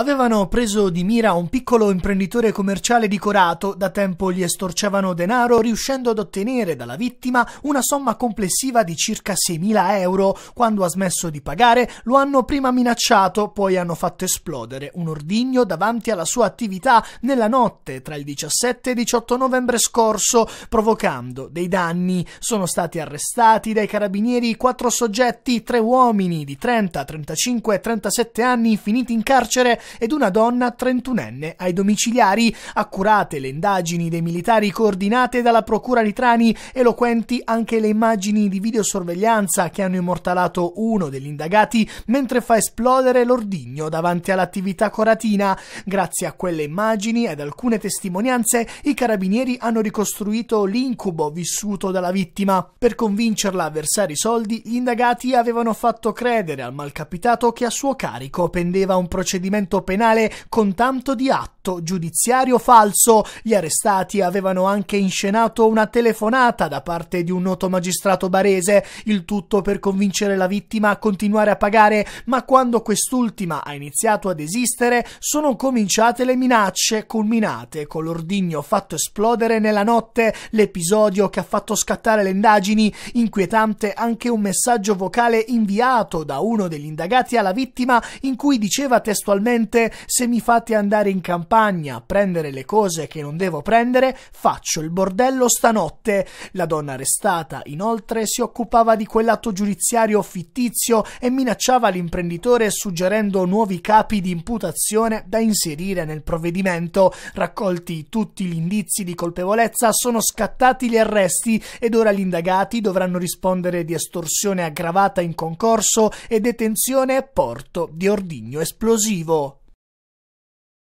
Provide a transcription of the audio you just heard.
Avevano preso di mira un piccolo imprenditore commerciale di Corato, da tempo gli estorcevano denaro riuscendo ad ottenere dalla vittima una somma complessiva di circa 6.000 euro. Quando ha smesso di pagare lo hanno prima minacciato, poi hanno fatto esplodere un ordigno davanti alla sua attività nella notte tra il 17 e 18 novembre scorso, provocando dei danni. Sono stati arrestati dai carabinieri quattro soggetti, tre uomini di 30, 35 e 37 anni finiti in carcere ed una donna trentunenne ai domiciliari, accurate le indagini dei militari coordinate dalla procura di Trani, eloquenti anche le immagini di videosorveglianza che hanno immortalato uno degli indagati mentre fa esplodere l'ordigno davanti all'attività coratina. Grazie a quelle immagini ed alcune testimonianze, i carabinieri hanno ricostruito l'incubo vissuto dalla vittima. Per convincerla a versare i soldi, gli indagati avevano fatto credere al malcapitato che a suo carico pendeva un procedimento penale con tanto di atto giudiziario falso. Gli arrestati avevano anche inscenato una telefonata da parte di un noto magistrato barese, il tutto per convincere la vittima a continuare a pagare, ma quando quest'ultima ha iniziato ad esistere sono cominciate le minacce, culminate con l'ordigno fatto esplodere nella notte, l'episodio che ha fatto scattare le indagini, inquietante anche un messaggio vocale inviato da uno degli indagati alla vittima in cui diceva testualmente gente, se mi fate andare in campagna a prendere le cose che non devo prendere, faccio il bordello stanotte. La donna arrestata, inoltre, si occupava di quell'atto giudiziario fittizio e minacciava l'imprenditore suggerendo nuovi capi di imputazione da inserire nel provvedimento. Raccolti tutti gli indizi di colpevolezza, sono scattati gli arresti ed ora gli indagati dovranno rispondere di estorsione aggravata in concorso e detenzione a porto di ordigno esplosivo.